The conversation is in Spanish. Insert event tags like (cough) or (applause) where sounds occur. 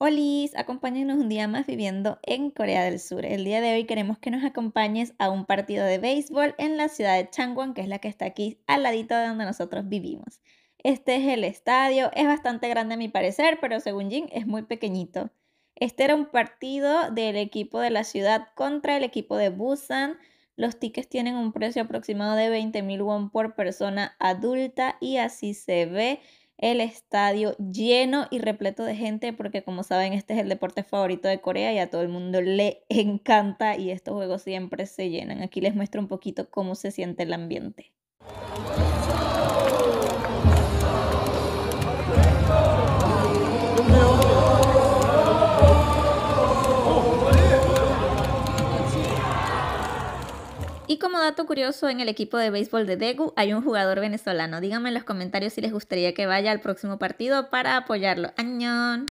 Olis, oh, acompáñenos un día más viviendo en Corea del Sur. El día de hoy queremos que nos acompañes a un partido de béisbol en la ciudad de Changwon, que es la que está aquí al ladito de donde nosotros vivimos. Este es el estadio, es bastante grande a mi parecer, pero según Jin es muy pequeñito. Este era un partido del equipo de la ciudad contra el equipo de Busan. Los tickets tienen un precio aproximado de 20.000 won por persona adulta y así se ve el estadio lleno y repleto de gente porque como saben este es el deporte favorito de Corea y a todo el mundo le (laughs) encanta y estos juegos siempre se llenan. Aquí les muestro un poquito cómo se siente el ambiente. Y como dato curioso, en el equipo de béisbol de Degu hay un jugador venezolano. Díganme en los comentarios si les gustaría que vaya al próximo partido para apoyarlo. ¡Añón!